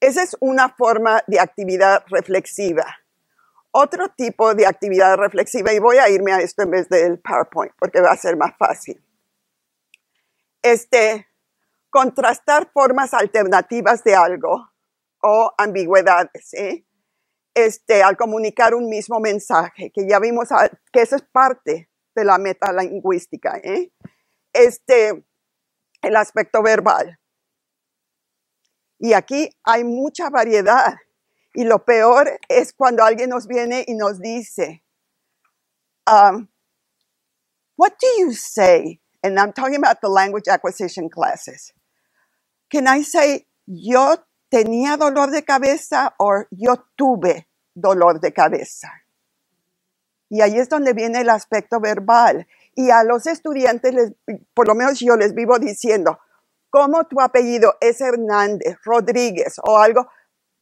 Esa es una forma de actividad reflexiva. Otro tipo de actividad reflexiva, y voy a irme a esto en vez del PowerPoint porque va a ser más fácil. Este, contrastar formas alternativas de algo o ambigüedades, este, al comunicar un mismo mensaje, que ya vimos ah, que eso es parte de la metalingüística, lingüística. ¿eh? este, el aspecto verbal. Y aquí hay mucha variedad. Y lo peor es cuando alguien nos viene y nos dice, um, what do you say? And I'm talking about the language acquisition classes. Can I say, yo tenía dolor de cabeza o yo tuve dolor de cabeza? Y ahí es donde viene el aspecto verbal. Y a los estudiantes, les, por lo menos yo les vivo diciendo, como tu apellido es Hernández, Rodríguez o algo,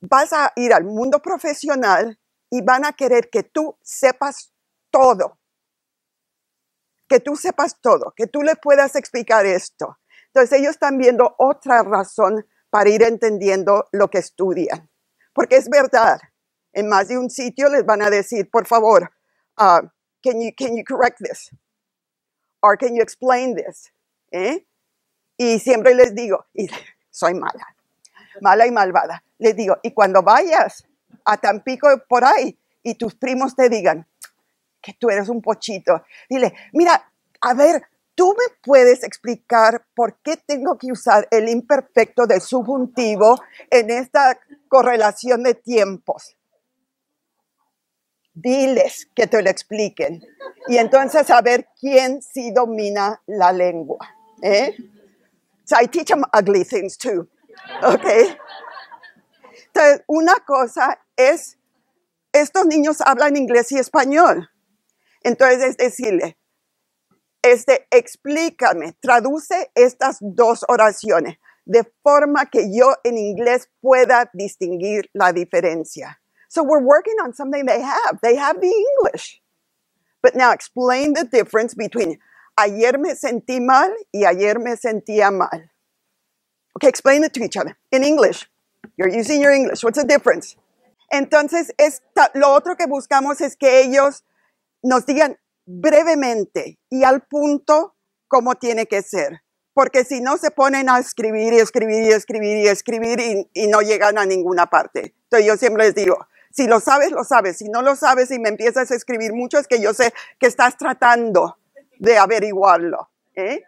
vas a ir al mundo profesional y van a querer que tú sepas todo. Que tú sepas todo, que tú le puedas explicar esto. Entonces ellos están viendo otra razón para ir entendiendo lo que estudian. Porque es verdad, en más de un sitio les van a decir, por favor, ah, can, you, can you correct this? Or can you explain this? ¿Eh? Y siempre les digo, soy mala, mala y malvada. Les digo, y cuando vayas a Tampico por ahí y tus primos te digan que tú eres un pochito, dile, mira, a ver, tú me puedes explicar por qué tengo que usar el imperfecto del subjuntivo en esta correlación de tiempos. Diles que te lo expliquen. Y entonces a ver quién sí domina la lengua. ¿eh? So I teach them ugly things too. Okay? Entonces, una cosa es, estos niños hablan inglés y español. Entonces, es decirle, este, explícame, traduce estas dos oraciones de forma que yo en inglés pueda distinguir la diferencia. So we're working on something they have. They have the English. But now explain the difference between ayer me sentí mal y ayer me sentía mal. Okay, explain it to each other in English. You're using your English. What's the difference? Entonces, lo otro que buscamos es que ellos nos digan brevemente y al punto cómo tiene que ser. Porque si no, se ponen a escribir y escribir y escribir y escribir y, y no llegan a ninguna parte. Entonces, yo siempre les digo, si lo sabes, lo sabes. Si no lo sabes y me empiezas a escribir mucho, es que yo sé que estás tratando de averiguarlo. ¿eh?